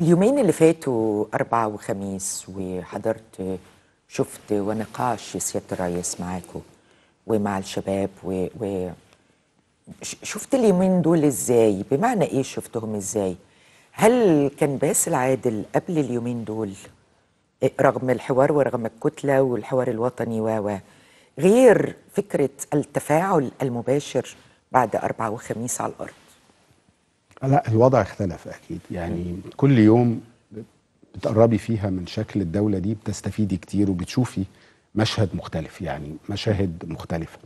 اليومين اللي فاتوا أربعة وخميس وحضرت شفت ونقاش سيادة الرئيس معاكم ومع الشباب و, و شفت اليومين دول ازاي بمعنى ايه شفتهم ازاي هل كان باسل عادل قبل اليومين دول إيه، رغم الحوار ورغم الكتلة والحوار الوطني و غير فكرة التفاعل المباشر بعد أربعة وخميس على الأرض لا الوضع اختلف اكيد يعني كل يوم بتقربي فيها من شكل الدوله دي بتستفيدي كتير وبتشوفي مشهد مختلف يعني مشاهد مختلفه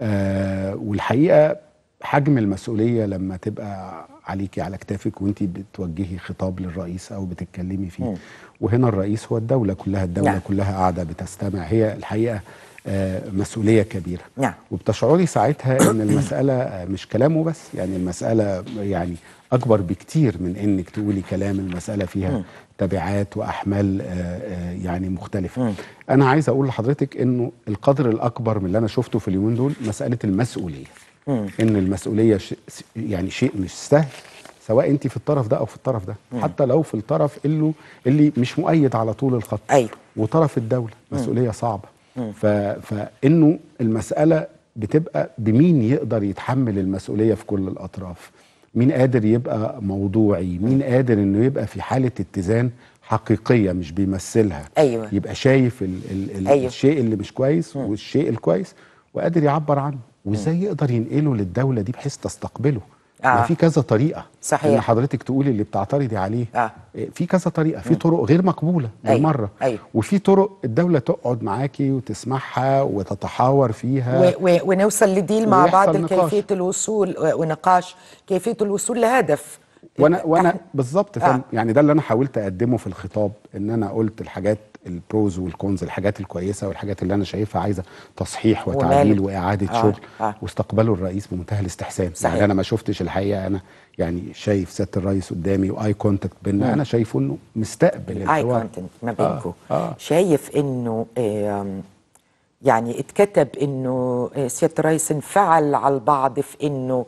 آه والحقيقه حجم المسؤوليه لما تبقى عليكي على كتافك وانت بتوجهي خطاب للرئيس او بتتكلمي فيه م. وهنا الرئيس هو الدوله كلها الدوله لا. نعم. كلها قاعده بتستمع هي الحقيقه آه، مسؤوليه كبيره نعم. وبتشعري ساعتها ان المساله آه، مش كلامه بس يعني المساله يعني اكبر بكتير من انك تقولي كلام المساله فيها تبعات واحمال آه، يعني مختلفه انا عايز اقول لحضرتك انه القدر الاكبر من اللي انا شفته في اليومين دول مساله المسؤوليه ان المسؤوليه يعني شيء مش سهل سواء انت في الطرف ده او في الطرف ده م. حتى لو في الطرف اللي اللي مش مؤيد على طول الخط ايوه وطرف الدوله مسؤوليه صعبه ف... فانه المساله بتبقى بمين يقدر يتحمل المسؤوليه في كل الاطراف مين قادر يبقى موضوعي مين قادر انه يبقى في حاله اتزان حقيقيه مش بيمثلها أيوة. يبقى شايف ال ال ال أيوة. الشيء اللي مش كويس م. والشيء الكويس وقادر يعبر عنه وازاي يقدر ينقله للدوله دي بحيث تستقبله يعني آه. في كذا طريقه صحيح ان حضرتك تقولي اللي بتعترضي عليه آه. آه، في كذا طريقه في طرق غير مقبوله أيوة، بالمره أيوه. أيوه. وفي طرق الدوله تقعد معاكي وتسمعها وتتحاور فيها و و ونوصل لديل مع بعض كيفيه الوصول ونقاش كيفيه الوصول لهدف وانا وانا بالظبط آه. فاهم يعني ده اللي انا حاولت اقدمه في الخطاب ان انا قلت الحاجات البروز والكونز الحاجات الكويسه والحاجات اللي انا شايفها عايزه تصحيح وتعديل واعاده آه شغل آه واستقبله الرئيس بمنتهى الاستحسان يعني صحيح. يعني انا ما شفتش الحقيقه انا يعني شايف سياده الرئيس قدامي واي كونتاكت بينا انا شايفه انه مستقبل اي كونتاكت ما بينكم آه. آه. شايف انه يعني اتكتب انه سياده الرئيس انفعل على البعض في انه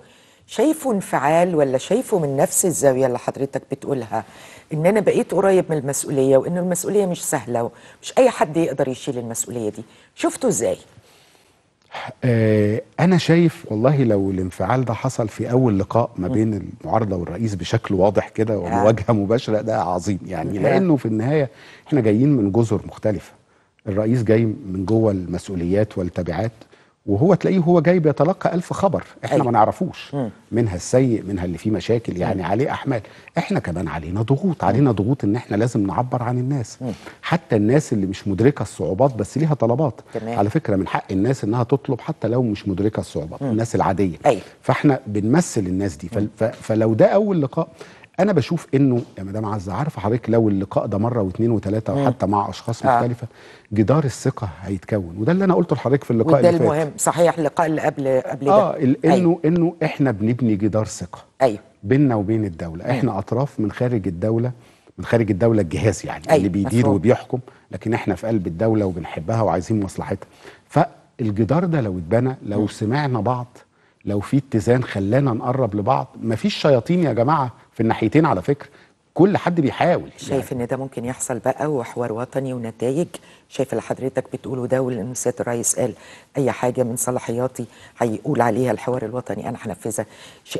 شايفه انفعال ولا شايفه من نفس الزاويه اللي حضرتك بتقولها ان انا بقيت قريب من المسؤوليه وان المسؤوليه مش سهله ومش اي حد يقدر يشيل المسؤوليه دي شفته ازاي آه، انا شايف والله لو الانفعال ده حصل في اول لقاء ما بين المعارضه والرئيس بشكل واضح كده ومواجهه مباشره ده عظيم يعني لانه في النهايه احنا جايين من جزر مختلفه الرئيس جاي من جوه المسؤوليات والتبعات وهو تلاقيه هو جاي بيتلقى ألف خبر احنا أيوة. ما نعرفوش منها السيء منها اللي فيه مشاكل يعني م. عليه احمال احنا كمان علينا ضغوط علينا ضغوط ان احنا لازم نعبر عن الناس م. حتى الناس اللي مش مدركه الصعوبات بس ليها طلبات تمام. على فكره من حق الناس انها تطلب حتى لو مش مدركه الصعوبات م. الناس العاديه أيوة. فاحنا بنمثل الناس دي فلو ده اول لقاء انا بشوف انه يا مدام عزه عارفه حضرتك لو اللقاء ده مره واثنين وثلاثه وحتى مع اشخاص آه. مختلفه آه. جدار الثقه هيتكون وده اللي انا قلته لحضرتك في اللقاء اللي فات وده المهم صحيح اللقاء اللي قبل قبل ده اه أيوه. انه أيوه. انه احنا بنبني جدار ثقه ايوه بيننا وبين الدوله احنا أيوه. اطراف من خارج الدوله من خارج الدوله الجهاز يعني أيوه. اللي بيدير مفهوم. وبيحكم لكن احنا في قلب الدوله وبنحبها وعايزين مصلحتها فالجدار ده لو اتبنى لو سمعنا بعض لو في اتزان خلانا نقرب لبعض مفيش شياطين يا جماعه في الناحيتين على فكره كل حد بيحاول شايف يعني. ان ده ممكن يحصل بقى وحوار وطني ونتائج شايف اللي حضرتك بتقوله ده واللي سياده الرئيس قال اي حاجه من صلاحياتي هيقول عليها الحوار الوطني انا هنفذها ش...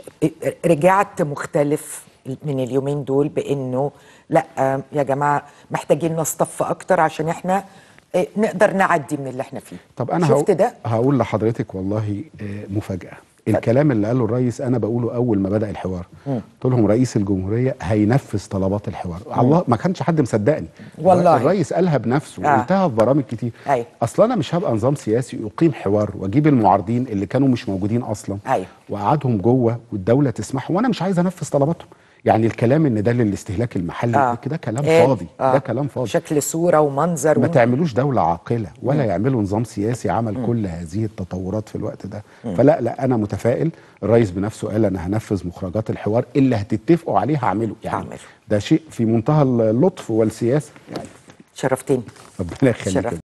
رجعت مختلف من اليومين دول بانه لا يا جماعه محتاجين نصطف اكتر عشان احنا آه، نقدر نعدي من اللي احنا فيه طب انا شفت ده هقول لحضرتك والله آه، مفاجاه الكلام اللي قاله الرئيس انا بقوله اول ما بدا الحوار قلت لهم رئيس الجمهوريه هينفذ طلبات الحوار الله ما كانش حد مصدقني والله الرئيس قالها بنفسه آه. قلتها في برامج كتير أي. اصلا انا مش هبقى نظام سياسي يقيم حوار واجيب المعارضين اللي كانوا مش موجودين اصلا واقعدهم جوه والدوله تسمح وانا مش عايز انفذ طلباتهم يعني الكلام ان ده للاستهلاك المحلي آه. كده كلام إيه؟ فاضي آه. ده كلام فاضي شكل صوره ومنظر ما تعملوش دوله عاقله ولا مم. يعملوا نظام سياسي عمل مم. كل هذه التطورات في الوقت ده مم. فلا لا انا متفائل الرئيس بنفسه قال انا هنفذ مخرجات الحوار اللي هتتفقوا عليه هعمله يعني عمل. ده شيء في منتهى اللطف والسياسه يعني شرفتيني ربنا يخليك